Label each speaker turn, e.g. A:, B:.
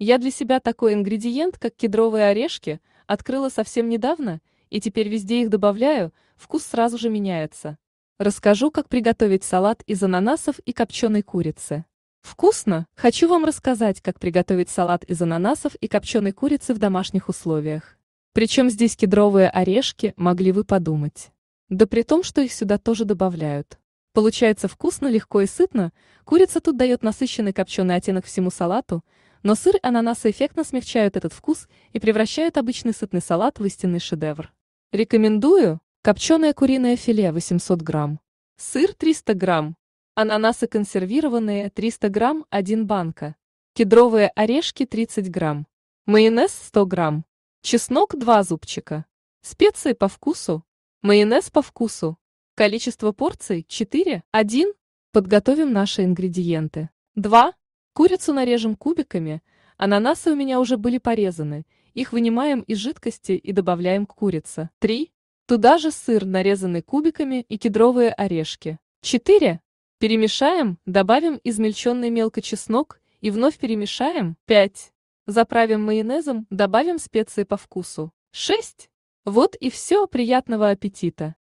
A: Я для себя такой ингредиент, как кедровые орешки, открыла совсем недавно, и теперь везде их добавляю, вкус сразу же меняется. Расскажу, как приготовить салат из ананасов и копченой курицы. Вкусно! Хочу вам рассказать, как приготовить салат из ананасов и копченой курицы в домашних условиях. Причем здесь кедровые орешки, могли вы подумать. Да при том, что их сюда тоже добавляют. Получается вкусно, легко и сытно, курица тут дает насыщенный копченый оттенок всему салату, но сыр и ананасы эффектно смягчают этот вкус и превращают обычный сытный салат в истинный шедевр. Рекомендую копченое куриное филе 800 грамм, сыр 300 грамм, ананасы консервированные 300 грамм 1 банка, кедровые орешки 30 грамм, майонез 100 грамм, чеснок 2 зубчика, специи по вкусу, майонез по вкусу. Количество порций 4, 1. Подготовим наши ингредиенты. 2. Курицу нарежем кубиками, ананасы у меня уже были порезаны, их вынимаем из жидкости и добавляем к курице. 3. Туда же сыр, нарезанный кубиками, и кедровые орешки. 4. Перемешаем, добавим измельченный мелко чеснок и вновь перемешаем. 5. Заправим майонезом, добавим специи по вкусу. 6. Вот и все, приятного аппетита!